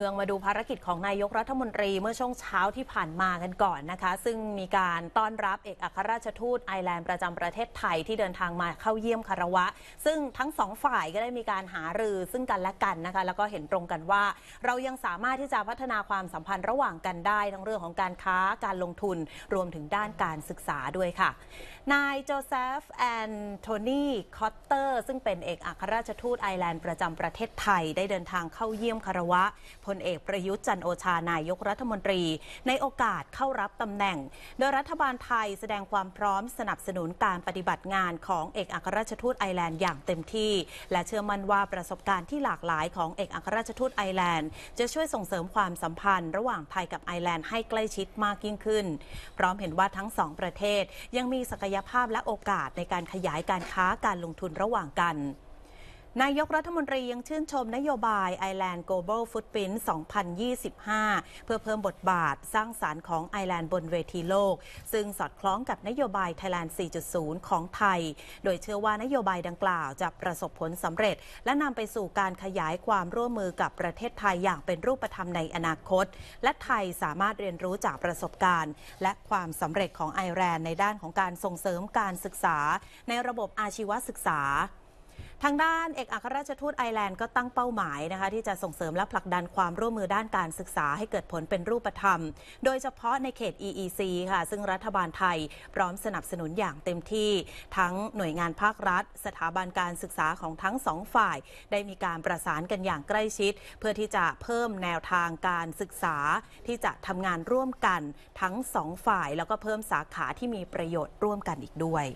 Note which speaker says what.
Speaker 1: เมืองมาดูภารกิจของนายกรัฐมนตรีเมื่อช่วงเช้าที่ผ่านมากันก่อนนะคะ ซึ่งมีการต้อนรับเอกอัครราชทูตไอร์แลนด์ประจำประเทศไทยที่เดินทางมาเข้าเยี่ยมคารวะ ซึ่งทั้งสองฝ่ายก็ได้มีการหารือซึ่งกันและกันนะคะแล้วก็เห็นตรงกันว่าเรายังสามารถที่จะพัฒนาความสัมพันธ์ระหว่างกันได้ ทั้งเรื่องของการค้าการลงทุนรวมถึงด้านการศึกษาด้วยค่ะ นายโจเซฟแอนโทนีคอตเตอร์ซึ่งเป็นเอกอัครราชทูตไอร์แลนด์ประจำประเทศไทยได้เดินทางเข้าเยี่ยมคารวะพลเอกประยุทธ์จันโอชา นายกรัฐมนตรีในโอกาสเข้ารับตำแหน่ง โดยรัฐบาลไทยแสดงความพร้อมสนับสนุนการปฏิบัติงานของเอกอัครราชทูตไอร์แลนด์อย่างเต็มที่และเชื่อมั่นว่าประสบการณ์ที่หลากหลายของเอกอัครราชทูตไอร์แลนด์จะช่วยส่งเสริมความสัมพันธ์ ระหว่างไทยกับไอร์แลนด์ให้ใกล้ชิดมากยิ่งขึ้น พร้อมเห็นว่าทั้งสองประเทศยังมีศักยภาพและโอกาสในการขยายการค้าการลงทุนระหว่างกันนายกรัฐมนตรียังชื่นชมนโยบาย Island Global Footprint 2025 เพื่อเพิ่มบทบาทสร้างสารรค์ของไอแลนด์บนเวทีโลก ซึ่งสอดคล้องกับนโยบาย Thailand 4.0 ของไทย โดยเชื่อว่านโยบายดังกล่าวจะประสบผลสำเร็จ และนำไปสู่การขยายความร่วมมือกับประเทศไทยอย่างเป็นรูปธรรมในอนาคต และไทยสามารถเรียนรู้จากประสบการณ์ และความสำเร็จของไอแลนด์ในด้านของการส่งเสริมการศึกษา ในระบบอาชีวศึกษาทางด้านเอกอัครราชทูตไอร์แลนด์ก็ตั้งเป้าหมายนะคะที่จะส่งเสริมและผลักดันความร่วมมือด้านการศึกษาให้เกิดผลเป็นรูปธรรม โดยเฉพาะในเขต EEC ค่ะซึ่งรัฐบาลไทยพร้อมสนับสนุนอย่างเต็มที่ ทั้งหน่วยงานภาครัฐ สถาบันการศึกษาของทั้งสองฝ่ายได้มีการประสานกันอย่างใกล้ชิด เพื่อที่จะเพิ่มแนวทางการศึกษา ที่จะทำงานร่วมกัน ทั้งสองฝ่ายแล้วก็เพิ่มสาขาที่มีประโยชน์ร่วมกันอีกด้วย